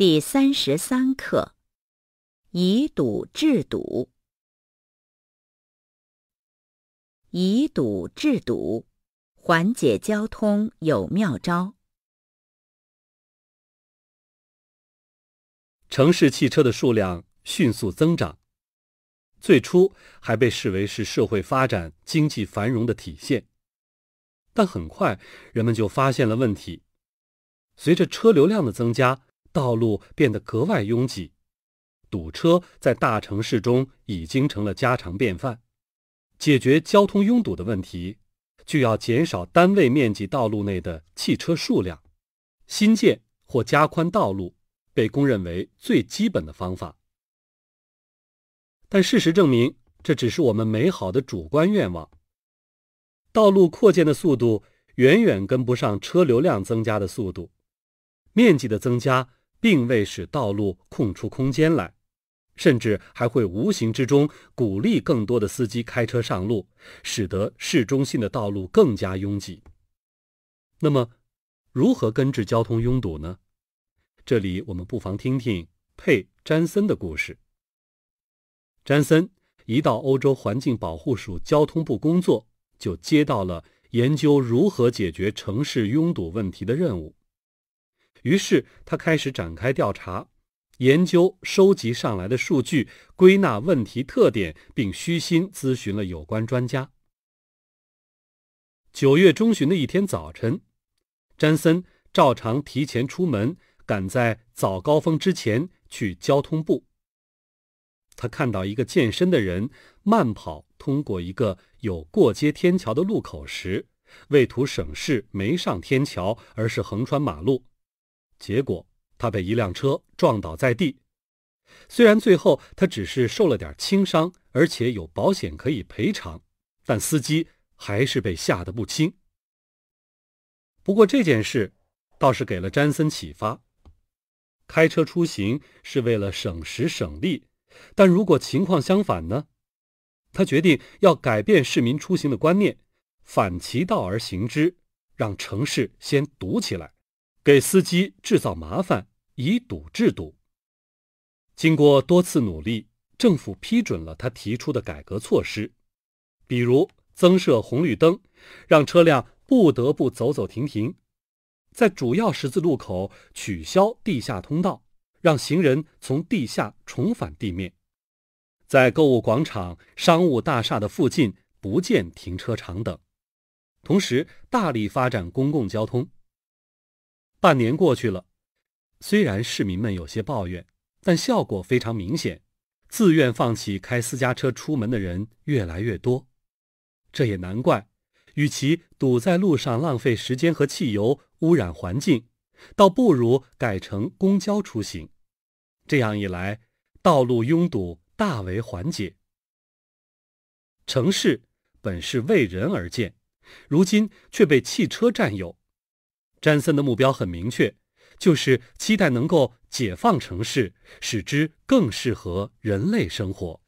第三十三课：以堵治堵，以堵治堵，缓解交通有妙招。城市汽车的数量迅速增长，最初还被视为是社会发展、经济繁荣的体现，但很快人们就发现了问题。随着车流量的增加，道路变得格外拥挤，堵车在大城市中已经成了家常便饭。解决交通拥堵的问题，就要减少单位面积道路内的汽车数量。新建或加宽道路被公认为最基本的方法。但事实证明，这只是我们美好的主观愿望。道路扩建的速度远远跟不上车流量增加的速度，面积的增加。并未使道路空出空间来，甚至还会无形之中鼓励更多的司机开车上路，使得市中心的道路更加拥挤。那么，如何根治交通拥堵呢？这里我们不妨听听佩·詹森的故事。詹森一到欧洲环境保护署交通部工作，就接到了研究如何解决城市拥堵问题的任务。于是他开始展开调查、研究、收集上来的数据，归纳问题特点，并虚心咨询了有关专家。九月中旬的一天早晨，詹森照常提前出门，赶在早高峰之前去交通部。他看到一个健身的人慢跑通过一个有过街天桥的路口时，为图省事没上天桥，而是横穿马路。结果他被一辆车撞倒在地，虽然最后他只是受了点轻伤，而且有保险可以赔偿，但司机还是被吓得不轻。不过这件事倒是给了詹森启发：开车出行是为了省时省力，但如果情况相反呢？他决定要改变市民出行的观念，反其道而行之，让城市先堵起来。给司机制造麻烦，以堵制堵。经过多次努力，政府批准了他提出的改革措施，比如增设红绿灯，让车辆不得不走走停停；在主要十字路口取消地下通道，让行人从地下重返地面；在购物广场、商务大厦的附近不建停车场等。同时，大力发展公共交通。半年过去了，虽然市民们有些抱怨，但效果非常明显。自愿放弃开私家车出门的人越来越多。这也难怪，与其堵在路上浪费时间和汽油、污染环境，倒不如改成公交出行。这样一来，道路拥堵大为缓解。城市本是为人而建，如今却被汽车占有。詹森的目标很明确，就是期待能够解放城市，使之更适合人类生活。